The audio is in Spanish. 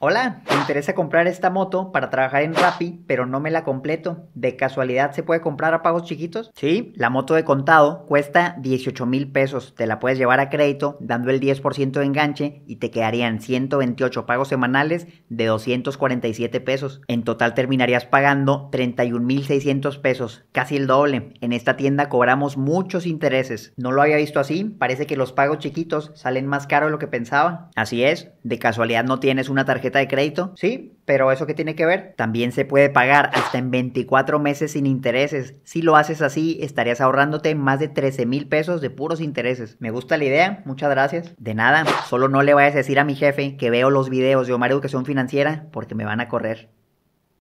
Hola, me interesa comprar esta moto para trabajar en Rappi, pero no me la completo. ¿De casualidad se puede comprar a pagos chiquitos? Sí, la moto de contado cuesta 18 mil pesos. Te la puedes llevar a crédito dando el 10% de enganche y te quedarían 128 pagos semanales de 247 pesos. En total terminarías pagando $31,600 pesos, casi el doble. En esta tienda cobramos muchos intereses. No lo había visto así, parece que los pagos chiquitos salen más caro de lo que pensaba. Así es, de casualidad no tienes una tarjeta de crédito, ¿sí? Pero eso que tiene que ver, también se puede pagar hasta en 24 meses sin intereses. Si lo haces así, estarías ahorrándote más de 13 mil pesos de puros intereses. Me gusta la idea, muchas gracias. De nada, solo no le vayas a decir a mi jefe que veo los videos de Omar Educación Financiera porque me van a correr.